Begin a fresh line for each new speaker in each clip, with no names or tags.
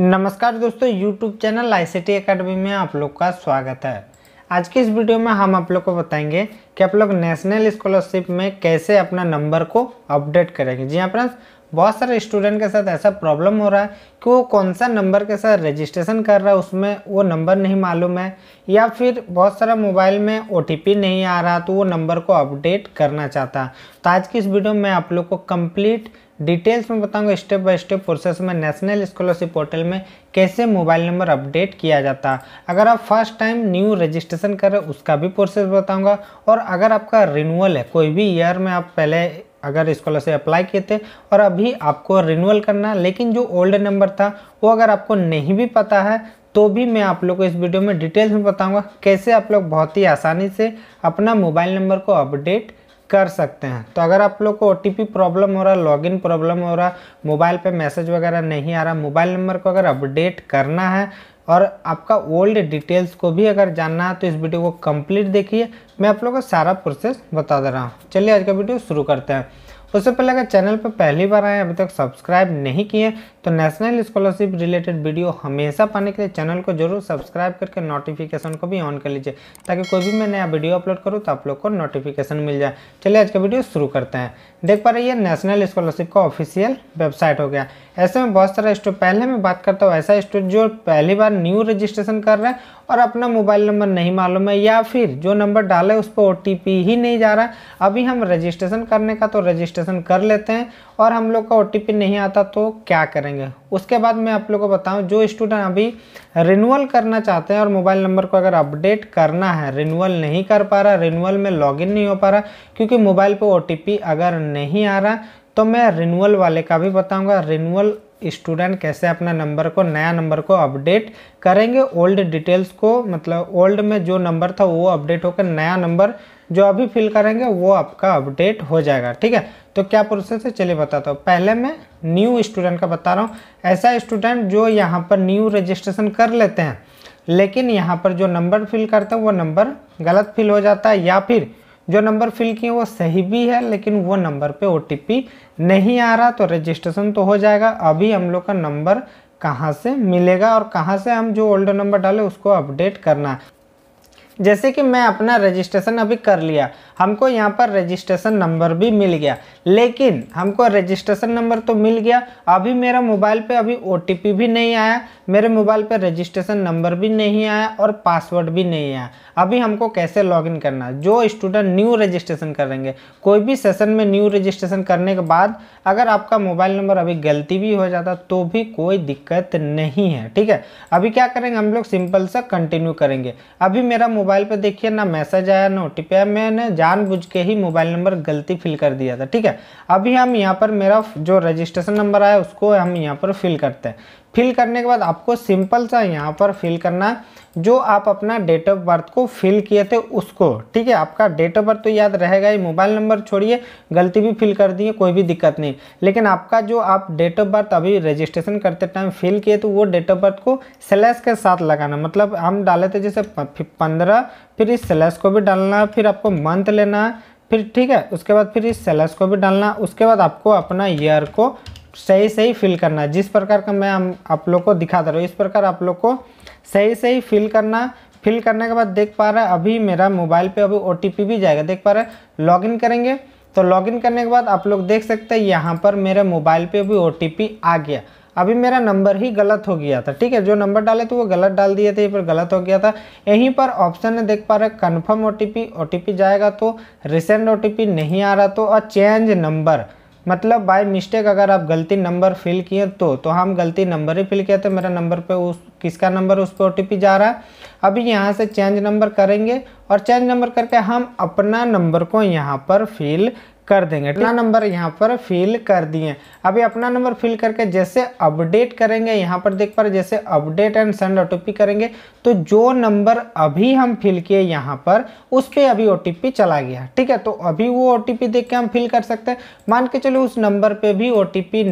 नमस्कार दोस्तों YouTube channel I C academy में आप लोग का स्वागत है आज की इस वीडियो में हम आप लोग को बताएंगे कि आप लोग नेशनल स्कॉलरशिप में कैसे अपना नंबर को अपडेट करेंगे जी हाँ फ्रेंड्स बहुत सारे स्टूडेंट के साथ ऐसा प्रॉब्लम हो रहा है कि वो कौन सा नंबर के साथ रजिस्ट्रेशन कर रहा है उसमें वो नंबर नहीं मालूम है या फिर बहुत सारा मोबाइल में ओ नहीं आ रहा तो वो नंबर को अपडेट करना चाहता तो आज की इस वीडियो में आप लोग को कम्प्लीट डिटेल्स में बताऊंगा स्टेप बाय स्टेप प्रोसेस में नेशनल स्कॉलरशिप पोर्टल में कैसे मोबाइल नंबर अपडेट किया जाता है अगर आप फर्स्ट टाइम न्यू रजिस्ट्रेशन कर रहे हैं उसका भी प्रोसेस बताऊंगा और अगर आपका रिन्यूअल है कोई भी ईयर में आप पहले अगर स्कॉलरशिप अप्लाई किए थे और अभी आपको रिन्यूअल करना लेकिन जो ओल्ड नंबर था वो अगर आपको नहीं भी पता है तो भी मैं आप लोग को इस वीडियो में डिटेल्स में बताऊँगा कैसे आप लोग बहुत ही आसानी से अपना मोबाइल नंबर को अपडेट कर सकते हैं तो अगर आप लोग को ओ प्रॉब्लम हो रहा लॉगिन प्रॉब्लम हो रहा मोबाइल पे मैसेज वगैरह नहीं आ रहा मोबाइल नंबर को अगर अपडेट करना है और आपका ओल्ड डिटेल्स को भी अगर जानना है तो इस वीडियो को कंप्लीट देखिए मैं आप लोग का सारा प्रोसेस बता दे रहा हूँ चलिए आज का वीडियो शुरू करते हैं उससे पहले अगर चैनल पर पहली बार आए अभी तक सब्सक्राइब नहीं किए तो नेशनल स्कॉलरशिप रिलेटेड वीडियो हमेशा पाने के लिए चैनल को जरूर सब्सक्राइब करके नोटिफिकेशन को भी ऑन कर लीजिए ताकि कोई भी मैं नया वीडियो अपलोड करूँ तो आप लोग को नोटिफिकेशन मिल जाए चलिए आज का वीडियो शुरू करते हैं देख पा रही है नेशनल स्कॉलरशिप का ऑफिशियल वेबसाइट हो गया ऐसे में बहुत सारा स्टूडेंट पहले मैं बात करता हूँ ऐसा स्टूडेंट जो पहली बार न्यू रजिस्ट्रेशन कर रहे हैं और अपना मोबाइल नंबर नहीं मालूम है या फिर जो नंबर डाले उस पर ओ ही नहीं जा रहा अभी हम रजिस्ट्रेशन करने का तो रजिस्ट्रेशन कर लेते हैं और हम लोग का ओ नहीं आता तो क्या करेंगे उसके बाद मैं आप लोग को बताऊँ जो स्टूडेंट अभी रिन्यूअल करना चाहते हैं और मोबाइल नंबर को अगर अपडेट करना है रिन्यूअल नहीं कर पा रहा रिन्यूअल में लॉगिन नहीं हो पा रहा क्योंकि मोबाइल पर ओ अगर नहीं आ रहा तो मैं रिन्यूअल वाले का भी बताऊंगा रिन्यूअल स्टूडेंट कैसे अपना नंबर को नया नंबर को अपडेट करेंगे ओल्ड डिटेल्स को मतलब ओल्ड में जो नंबर था वो अपडेट होकर नया नंबर जो अभी फिल करेंगे वो आपका अपडेट हो जाएगा ठीक है तो क्या प्रोसेस है चलिए बताता हूँ पहले मैं न्यू स्टूडेंट का बता रहा हूँ ऐसा स्टूडेंट जो यहाँ पर न्यू रजिस्ट्रेशन कर लेते हैं लेकिन यहाँ पर जो नंबर फिल करते हैं वो नंबर गलत फिल हो जाता है या फिर जो नंबर फिल किए वो सही भी है लेकिन वो नंबर पे ओ नहीं आ रहा तो रजिस्ट्रेशन तो हो जाएगा अभी हम लोग का नंबर कहाँ से मिलेगा और कहाँ से हम जो ओल्ड नंबर डाले उसको अपडेट करना जैसे कि मैं अपना रजिस्ट्रेशन अभी कर लिया हमको यहाँ पर रजिस्ट्रेशन नंबर भी मिल गया लेकिन हमको रजिस्ट्रेशन नंबर तो मिल गया अभी मेरा मोबाइल पे अभी ओ भी नहीं आया मेरे मोबाइल पे रजिस्ट्रेशन नंबर भी नहीं आया और पासवर्ड भी नहीं आया अभी हमको कैसे लॉगिन करना जो स्टूडेंट न्यू रजिस्ट्रेशन करेंगे कोई भी सेशन में न्यू रजिस्ट्रेशन करने के बाद अगर आपका मोबाइल नंबर अभी गलती भी हो जाता तो भी कोई दिक्कत नहीं है ठीक है अभी क्या करेंगे हम लोग सिंपल सा कंटिन्यू करेंगे अभी मेरा मोबाइल पर देखिए ना मैसेज आया ना ओ आया मैंने जानबूझ के ही मोबाइल नंबर गलती फिल कर दिया था ठीक है अभी हम यहाँ पर मेरा जो रजिस्ट्रेशन नंबर आया उसको हम यहाँ पर फिल करते हैं फिल करने के बाद आपको सिंपल सा यहाँ पर फिल करना है जो आप अपना डेट ऑफ बर्थ को फिल किए थे उसको ठीक है आपका डेट ऑफ बर्थ तो याद रहेगा ही मोबाइल नंबर छोड़िए गलती भी फिल कर दिए कोई भी दिक्कत नहीं लेकिन आपका जो आप डेट ऑफ बर्थ अभी रजिस्ट्रेशन करते टाइम फिल किए तो वो डेट ऑफ बर्थ को स्लैश के साथ लगाना मतलब हम डाले थे जैसे पंद्रह फिर इस स्लैश को भी डालना है फिर आपको मंथ लेना है फिर ठीक है उसके बाद फिर इस सेलेस को भी डालना उसके बाद आपको अपना ईयर को सही सही फिल करना है जिस प्रकार का मैं आप लोग को दिखा दे रहा हूँ इस प्रकार आप लोग को सही सही फिल करना फिल करने के बाद देख पा रहा है अभी मेरा मोबाइल पे अभी ओ भी जाएगा देख पा रहे हैं लॉगिन करेंगे तो लॉगिन करने के बाद आप लोग देख सकते हैं यहाँ पर मेरे मोबाइल पे भी ओ आ गया अभी मेरा नंबर ही गलत हो गया था ठीक है जो नंबर डाले थे वो गलत डाल दिए थे यहीं पर गलत हो गया था यहीं पर ऑप्शन है देख पा रहे कन्फर्म ओ टी जाएगा तो रिसेंट ओ नहीं आ रहा तो और चेंज नंबर मतलब बाय मिस्टेक अगर आप गलती नंबर फिल किए तो तो हम गलती नंबर ही फिल किए तो मेरा नंबर पे उस किसका नंबर उस पर ओ जा रहा है अभी यहाँ से चेंज नंबर करेंगे और चेंज नंबर करके हम अपना नंबर को यहाँ पर फिल कर देंगे अपना नंबर यहाँ पर फिल कर दिए अभी अपना नंबर फिल करके जैसे अपडेट करेंगे यहाँ पर देख पा रहे जैसे अपडेट एंड सेंड ओ करेंगे तो जो नंबर अभी हम फिल किए यहाँ पर उस पर अभी ओ चला गया ठीक है तो अभी वो ओ देख के हम फिल कर सकते हैं मान के चलो उस नंबर पर भी ओ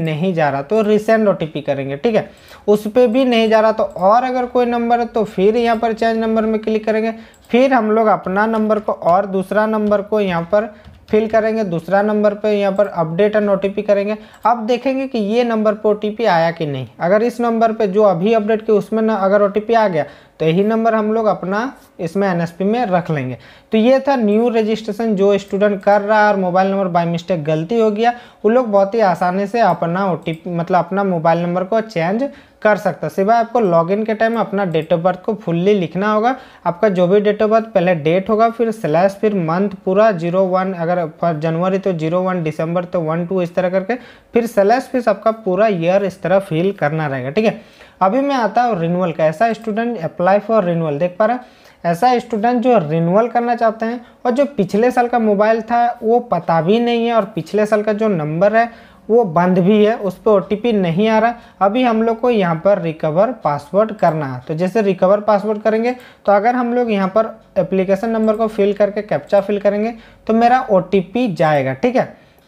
नहीं जा रहा तो रिसेंड ओ करेंगे ठीक है उस पर भी नहीं जा रहा तो और अगर कोई नंबर है तो फिर यहाँ पर चेंज नंबर में क्लिक करेंगे फिर हम लोग अपना नंबर को और दूसरा नंबर को यहाँ पर फिल करेंगे दूसरा नंबर पे यहाँ पर अपडेट एंड ओ करेंगे अब देखेंगे कि ये नंबर पर ओ आया कि नहीं अगर इस नंबर पर जो अभी अपडेट किया उसमें ना अगर ओ आ गया तो यही नंबर हम लोग अपना इसमें एनएसपी में रख लेंगे तो ये था न्यू रजिस्ट्रेशन जो स्टूडेंट कर रहा है और मोबाइल नंबर बाय मिस्टेक गलती हो गया वो लोग बहुत ही आसानी से अपना ओ मतलब अपना मोबाइल नंबर को चेंज कर सकता है सिवाय आपको लॉगिन के टाइम अपना डेट ऑफ बर्थ को फुल्ली लिखना होगा आपका जो भी डेट ऑफ बर्थ पहले डेट होगा फिर स्लैश फिर मंथ पूरा जीरो वन अगर जनवरी तो जीरो वन दिसंबर तो वन टू इस तरह करके फिर स्लैश फिर आपका पूरा ईयर इस तरह फिल करना रहेगा ठीक है अभी मैं आता हूँ रिनूअल का ऐसा स्टूडेंट अप्लाई फॉर रिनूअल देख पा रहा है ऐसा स्टूडेंट जो रिन्यूअल करना चाहते हैं और जो पिछले साल का मोबाइल था वो पता भी नहीं है और पिछले साल का जो नंबर है वो बंद भी है उस पर ओ नहीं आ रहा अभी हम लोग को यहाँ पर रिकवर पासवर्ड करना है तो जैसे रिकवर पासवर्ड करेंगे तो अगर हम लोग यहाँ पर एप्लीकेशन नंबर को फिल करके कैप्चा फिल करेंगे तो मेरा ओ जाएगा ठीक है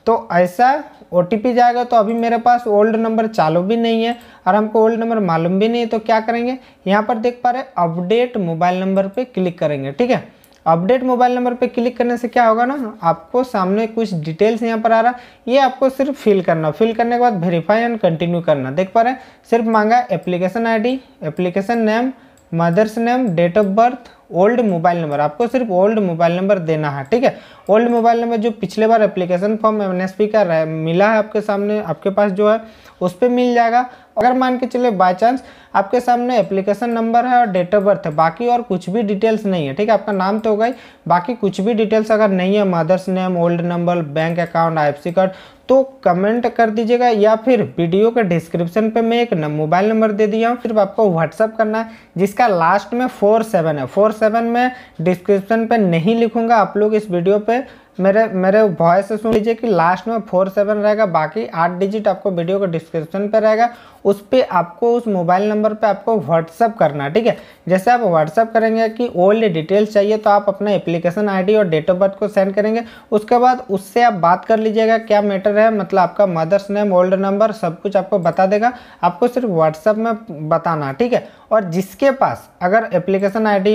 तो ऐसा ओ जाएगा तो अभी मेरे पास ओल्ड नंबर चालू भी नहीं है और हमको ओल्ड नंबर मालूम भी नहीं है तो क्या करेंगे यहाँ पर देख पा रहे अपडेट मोबाइल नंबर पर क्लिक करेंगे ठीक है अपडेट मोबाइल नंबर पे क्लिक करने से क्या होगा ना आपको सामने कुछ डिटेल्स यहाँ पर आ रहा है ये आपको सिर्फ फिल करना फिल करने के बाद वेरीफाई एंड कंटिन्यू करना देख पा रहे हैं सिर्फ मांगा application ID application name mother's name date of birth old mobile number आपको सिर्फ ओल्ड मोबाइल नंबर देना है ठीक है ओल्ड मोबाइल नंबर जो पिछले बार एप्लीकेशन फॉर्म एम का मिला है आपके सामने आपके पास जो है उस पर मिल जाएगा अगर मान के चले बाई चांस आपके सामने एप्लीकेशन नंबर है और डेट ऑफ बर्थ है बाकी और कुछ भी डिटेल्स नहीं है ठीक है आपका नाम तो होगा ही बाकी कुछ भी डिटेल्स अगर नहीं है mother's name old number bank account I card तो कमेंट कर दीजिएगा या फिर वीडियो के डिस्क्रिप्शन पे मैं एक मोबाइल नंबर दे दिया हूँ सिर्फ आपको व्हाट्सअप करना है जिसका लास्ट में फोर सेवन है फोर सेवन में डिस्क्रिप्शन पे नहीं लिखूँगा आप लोग इस वीडियो पे मेरे मेरे वॉइस से सुन लीजिए कि लास्ट में फोर सेवन रहेगा बाकी आठ डिजिट आपको वीडियो के डिस्क्रिप्शन पे रहेगा उस पर आपको उस मोबाइल नंबर पे आपको व्हाट्सअप करना ठीक है जैसे आप व्हाट्सअप करेंगे कि ओल्ड डिटेल्स चाहिए तो आप अपना एप्लीकेशन आईडी और डेट ऑफ बर्थ को सेंड करेंगे उसके बाद उससे आप बात कर लीजिएगा क्या मैटर है मतलब आपका मदर्स नेम ओल्ड नंबर सब कुछ आपको बता देगा आपको सिर्फ व्हाट्सअप में बताना ठीक है और जिसके पास अगर एप्लीकेशन आईडी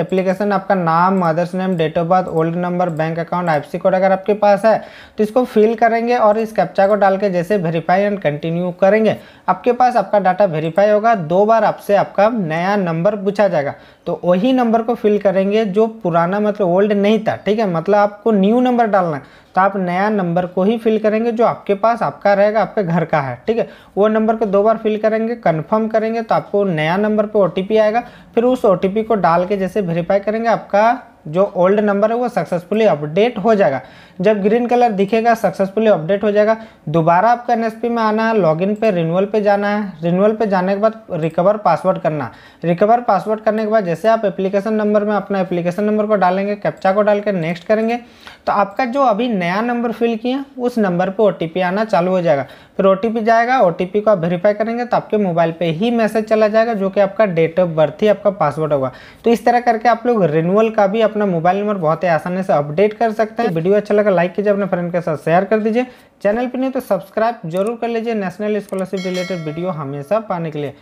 एप्लीकेशन आपका नाम mother's name date of birth old number bank account IFSC code अगर आपके पास है तो इसको फिल करेंगे और इस कैप्चा को डाल के जैसे वेरीफाई एंड कंटिन्यू करेंगे आपके पास आपका डाटा वेरीफाई होगा दो बार आपसे आपका नया नंबर पूछा जाएगा तो वही नंबर को फिल करेंगे जो पुराना मतलब ओल्ड नहीं था ठीक है मतलब आपको न्यू नंबर डालना है तो आप नया नंबर को ही फिल करेंगे जो आपके पास आपका रहेगा आपके घर का है ठीक है वो नंबर को दो बार फिल करेंगे कंफर्म करेंगे तो आपको नया नंबर पे ओ आएगा फिर उस ओ को डाल के जैसे वेरीफाई करेंगे आपका जो ओल्ड नंबर है वो सक्सेसफुली अपडेट हो जाएगा जब ग्रीन कलर दिखेगा सक्सेसफुली अपडेट हो जाएगा दोबारा आपका एन में आना है लॉगिन पे रिन्यूअल पे जाना है रिन्यूअल पे जाने के बाद रिकवर पासवर्ड करना रिकवर पासवर्ड करने के बाद जैसे आप एप्लीकेशन नंबर में अपना एप्लीकेशन नंबर को डालेंगे कैप्चा को डाल कर नेक्स्ट करेंगे तो आपका जो अभी नया नंबर फिल किया उस नंबर पर ओ आना चालू हो जाएगा फिर ओ जाएगा ओ को आप वेरीफाई करेंगे तो आपके मोबाइल पे ही मैसेज चला जाएगा जो कि आपका डेट ऑफ बर्थ ही आपका पासवर्ड होगा तो इस तरह करके आप लोग रिन्यूअल का भी अपना मोबाइल नंबर बहुत ही आसानी से अपडेट कर सकते हैं वीडियो अच्छा लगा लाइक कीजिए अपने फ्रेंड के साथ शेयर कर दीजिए चैनल पर नहीं तो सब्सक्राइब जरूर कर लीजिए नेशनल स्कॉलरशिप रिलेटेड वीडियो हमेशा पाने के लिए